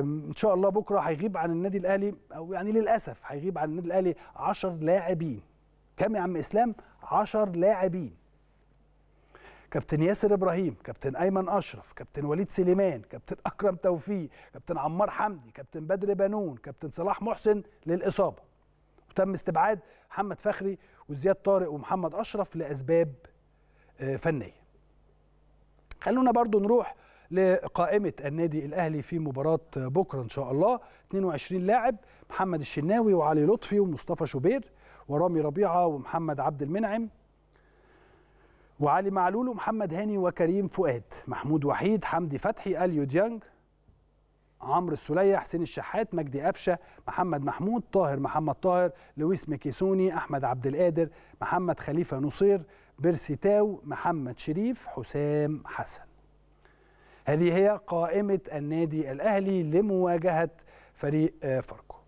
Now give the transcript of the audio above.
ان شاء الله بكره هيغيب عن النادي الاهلي او يعني للاسف هيغيب عن النادي الاهلي 10 لاعبين كم يا عم اسلام 10 لاعبين كابتن ياسر ابراهيم كابتن ايمن اشرف كابتن وليد سليمان كابتن اكرم توفيق كابتن عمار حمدي كابتن بدر بنون كابتن صلاح محسن للاصابه وتم استبعاد محمد فخري وزياد طارق ومحمد اشرف لاسباب آه، فنيه خلونا برضو نروح لقائمه النادي الاهلي في مباراه بكره ان شاء الله 22 لاعب محمد الشناوي وعلي لطفي ومصطفى شوبير ورامي ربيعه ومحمد عبد المنعم وعلي معلول ومحمد هاني وكريم فؤاد محمود وحيد حمدي فتحي اليو ديانج عمرو السلية حسين الشحات مجدي قفشه محمد محمود طاهر محمد طاهر لويس مكيسوني احمد عبد القادر محمد خليفه نصير بيرسي تاو محمد شريف حسام حسن هذه هي قائمة النادي الأهلي لمواجهة فريق فاركو